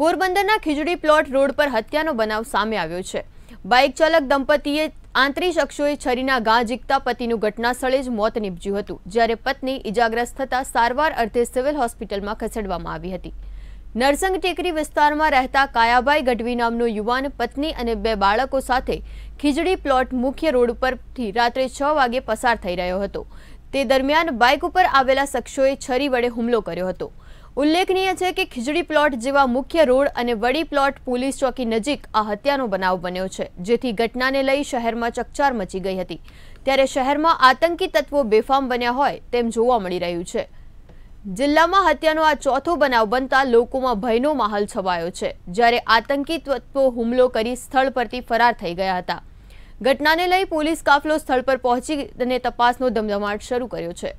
પોરબંદરના ખીજડી plot road પર હત્યાનો બનાવ સામે આવ્યો છે બાઇક ચાલક દંપતીએ આંતરી શખ્સોએ છરીના ઘા જીકતા પતિનું ઘટના સ્થળે જ મોત નીપજ્યું હતું જ્યારે પત્ની ઇજાગ્રસ્ત થતાં સારવાર અર્થે સિવિલ હોસ્પિટલમાં ખસેડવામાં આવી હતી નરસંગ ટેકરી વિસ્તારમાં રહેતા કાયાભાઈ ગઢવી નામનો યુવાન પત્ની અને બે બાળકો સાથે ખીજડી પ્લોટ મુખ્ય રોડ પરથી રાત્રે છ વાગે પસાર થઈ રહ્યો હતો તે દરમિયાન બાઇક ઉપર આવેલા શખ્સોએ છરી વડે હુમલો કર્યો હતો ઉલ્લેખનીય છે કે ખીજડી પ્લોટ જેવા મુખ્ય રોડ અને વડી પ્લોટ પોલીસ ચોકી નજીક આ હત્યાનો બનાવ બન્યો છે જેથી ઘટનાને લઈ શહેરમાં ચકચાર મચી ગઈ હતી ત્યારે શહેરમાં આતંકી તત્વો બેફામ બન્યા હોય તેમ જોવા મળી રહ્યું છે જિલ્લામાં હત્યાનો આ ચોથો બનાવ બનતા લોકોમાં ભયનો માહોલ છવાયો છે જ્યારે આતંકી તત્વો હુમલો કરી સ્થળ પરથી ફરાર થઈ ગયા હતા ઘટનાને લઈ પોલીસ કાફલો સ્થળ પર પહોંચી અને તપાસનો ધમધમાટ શરૂ કર્યો છે